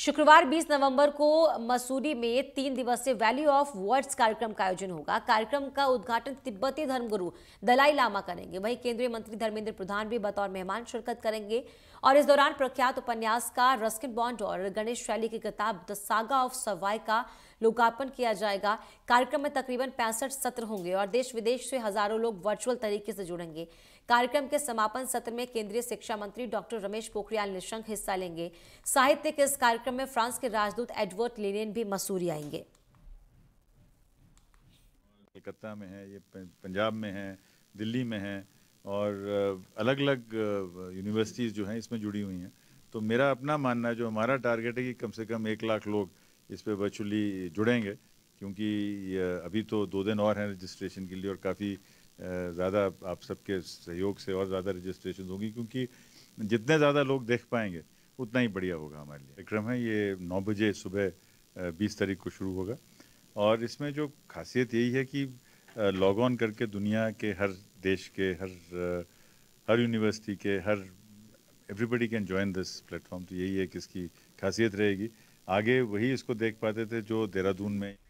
शुक्रवार 20 नवंबर को मसूरी में तीन दिवसीय वैल्यू ऑफ वर्ड्स कार्यक्रम का आयोजन होगा कार्यक्रम का उद्घाटन तिब्बती धर्मगुरु दलाई लामा करेंगे वहीं केंद्रीय मंत्री धर्मेंद्र प्रधान भी बतौर मेहमान शिरकत करेंगे और इस दौरान प्रख्यात उपन्यासकार रस्किन बॉन्ड और गणेश शैली की किताब द सागा ऑफ सवाई का लोकार्पण किया जाएगा कार्यक्रम में तकरीबन पैंसठ सत्र होंगे और देश विदेश से हजारों लोग वर्चुअल तरीके से जुड़ेंगे कार्यक्रम के समापन सत्र में केंद्रीय शिक्षा मंत्री डॉक्टर रमेश पोखरियाल निशंक हिस्सा लेंगे साहित्य के इस कार्यक्रम कार्यक्रम में फ्रांस के राजदूत एडवर्ड लेनिन भी मसूरी आएंगे कलकत्ता में है ये पंजाब में है दिल्ली में है और अलग अलग यूनिवर्सिटीज़ जो हैं इसमें जुड़ी हुई हैं तो मेरा अपना मानना जो हमारा टारगेट है कि कम से कम एक लाख लोग इस पर वर्चुअली जुड़ेंगे क्योंकि अभी तो दो दिन और हैं रजिस्ट्रेशन के लिए और काफ़ी ज़्यादा आप सबके सहयोग से और ज़्यादा रजिस्ट्रेशन होंगी क्योंकि जितने ज़्यादा लोग देख पाएंगे उतना ही बढ़िया होगा हमारे लिए कार्यक्रम है ये नौ बजे सुबह बीस तारीख को शुरू होगा और इसमें जो खासियत यही है कि लॉग ऑन करके दुनिया के हर देश के हर हर यूनिवर्सिटी के हर everybody can join this platform तो यही है कि इसकी खासियत रहेगी आगे वही इसको देख पाते थे जो देहरादून में